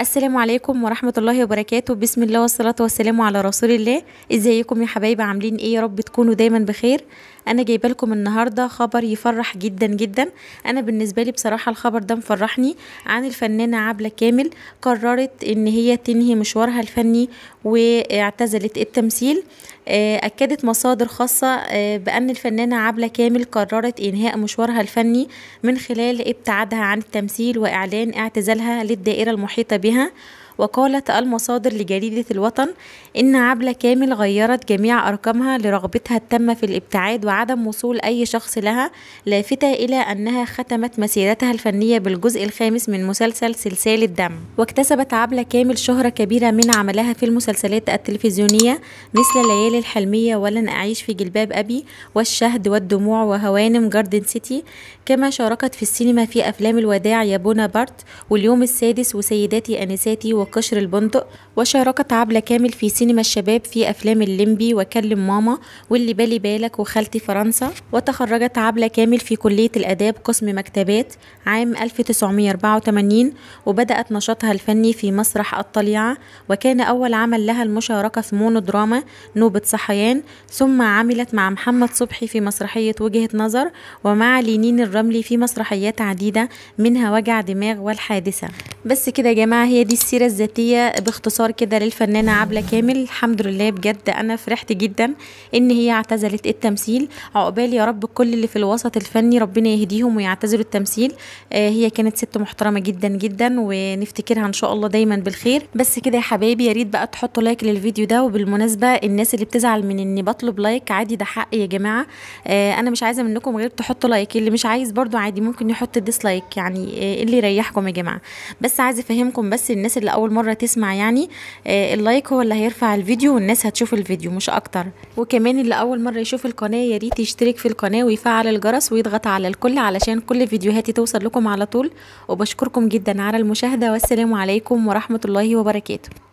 السلام عليكم ورحمة الله وبركاته بسم الله والصلاة والسلام على رسول الله ازيكم يا حبايبي عاملين ايه يا رب تكونوا دايما بخير انا جايبه لكم النهارده خبر يفرح جدا جدا انا بالنسبه لي بصراحه الخبر ده مفرحني عن الفنانه عبله كامل قررت ان هي تنهي مشوارها الفني واعتزلت التمثيل آه، اكدت مصادر خاصه آه، بان الفنانه عبله كامل قررت انهاء مشوارها الفني من خلال ابتعادها عن التمثيل واعلان اعتزالها للدائره المحيطه بها भी हैं وقالت المصادر لجريدة الوطن إن عبلة كامل غيرت جميع أرقامها لرغبتها التامة في الابتعاد وعدم وصول أي شخص لها لافتة إلى أنها ختمت مسيرتها الفنية بالجزء الخامس من مسلسل سلسال الدم واكتسبت عبلة كامل شهرة كبيرة من عملها في المسلسلات التلفزيونية مثل ليالي الحلمية ولن أعيش في جلباب أبي والشهد والدموع وهوانم جاردن سيتي كما شاركت في السينما في أفلام الوداع يا بونا بارت واليوم السادس وسيداتي أنساتي و وقشر البندق وشاركت عبلة كامل في سينما الشباب في أفلام الليمبي وكلم ماما واللي بالي بالك وخالتي فرنسا وتخرجت عبلة كامل في كلية الآداب قسم مكتبات عام 1984 وبدأت نشاطها الفني في مسرح الطليعة وكان أول عمل لها المشاركة في مونودراما نوبة صحيان ثم عملت مع محمد صبحي في مسرحية وجهة نظر ومع لينين الرملي في مسرحيات عديدة منها وجع دماغ والحادثة بس كده يا جماعة هي دي السيرة الذاتيه باختصار كده للفنانه عبله كامل الحمد لله بجد انا فرحت جدا ان هي اعتزلت التمثيل عقبال يا رب كل اللي في الوسط الفني ربنا يهديهم ويعتزلوا التمثيل آه هي كانت ست محترمه جدا جدا ونفتكرها ان شاء الله دايما بالخير بس كده يا حبايبي يا ريت بقى تحطوا لايك للفيديو ده وبالمناسبه الناس اللي بتزعل من اني بطلب لايك عادي ده حق يا جماعه آه انا مش عايزه منكم غير تحطوا لايك اللي مش عايز برضو عادي ممكن يحط ديسلايك يعني آه اللي يريحكم يا جماعه بس عايزه افهمكم بس الناس اللي اول اول مره تسمع يعني آه، اللايك هو اللي هيرفع الفيديو والناس هتشوف الفيديو مش اكتر وكمان اللي اول مره يشوف القناه يا ريت يشترك في القناه ويفعل الجرس ويضغط على الكل علشان كل فيديوهاتي توصل لكم على طول وبشكركم جدا على المشاهده والسلام عليكم ورحمه الله وبركاته